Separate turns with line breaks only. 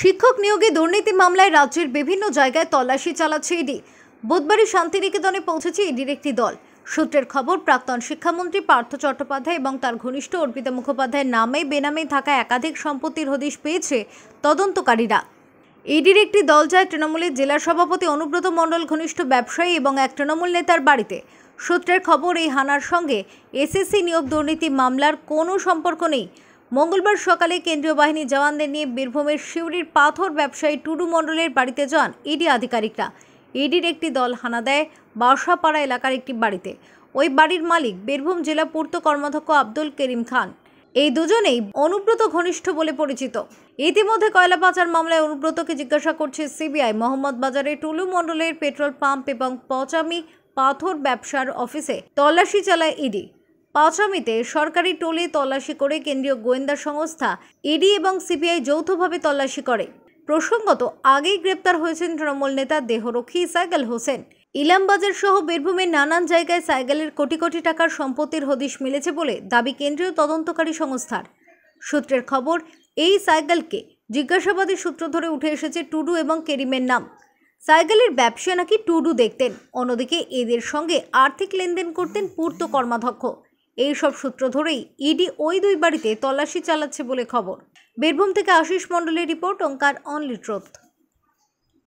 শিক্ষক নিয়োগে দুর্নীতি মামলায় রাজ্যের বিভিন্ন জায়গায় তল্লাশি চালাচ্ছে ইডি বুধবারই শান্তিনিকেতনে পৌঁছেছে ইডির একটি দল সূত্রের খবর প্রাক্তন শিক্ষামন্ত্রী পার্থ চট্টোপাধ্যায় এবং তার ঘনিষ্ঠ অর্পিতা মুখোপাধ্যায়ের নামে বেনামে থাকা একাধিক সম্পত্তির হদিশ পেয়েছে তদন্তকারীরা ইডির একটি দল যায় তৃণমূলের জেলা সভাপতি অনুব্রত মণ্ডল ঘনিষ্ঠ ব্যবসায়ী এবং এক তৃণমূল নেতার বাড়িতে সূত্রের খবর এই হানার সঙ্গে এসএসসি নিয়োগ দুর্নীতি মামলার কোনো সম্পর্ক নেই মঙ্গলবার সকালে কেন্দ্রীয় বাহিনী জওয়ানদের নিয়ে বীরভূমের শিউরির পাথর ব্যবসায়ী টুডু মণ্ডলের বাড়িতে যান ইডি আধিকারিকরা ইডির একটি দল হানা দেয় বাসাপাড়া এলাকার একটি বাড়িতে ওই বাড়ির মালিক বীরভূম জেলা পূর্ত কর্মাধ্যক্ষ আব্দুল করিম খান এই দুজনেই অনুব্রত ঘনিষ্ঠ বলে পরিচিত ইতিমধ্যে কয়লা পাচার মামলায় অনুব্রতকে জিজ্ঞাসা করছে সিবিআই মোহাম্মদ বাজারে টুলু মণ্ডলের পেট্রোল পাম্প এবং পচামি পাথর ব্যবসার অফিসে তল্লাশি চালায় ইডি পাঁচমিতে সরকারি টোলে তল্লাশি করে কেন্দ্রীয় গোয়েন্দা সংস্থা ইডি এবং সিবিআই যৌথভাবে তল্লাশি করে প্রসঙ্গত আগেই গ্রেপ্তার হয়েছেন তৃণমূল নেতা দেহরক্ষী সাইকেল হোসেন ইলামবাজার সহ বীরভূমের নানান জায়গায় সাইকেলের কোটি কোটি টাকার সম্পত্তির হদিশ মিলেছে বলে দাবি কেন্দ্রীয় তদন্তকারী সংস্থার সূত্রের খবর এই সাইকেলকে জিজ্ঞাসাবাদের সূত্র ধরে উঠে এসেছে টুডু এবং কেরিমের নাম সাইকেলের ব্যবসা নাকি টুডু দেখতেন অন্যদিকে এদের সঙ্গে আর্থিক লেনদেন করতেন পূর্ত কর্মাধ্যক্ষ এইসব সূত্র ধরেই ইডি ওই দুই বাড়িতে তল্লাশি চালাচ্ছে বলে খবর বীরভূম থেকে আশিস মণ্ডলের রিপোর্ট ওঙ্কার অনলি ট্রোথ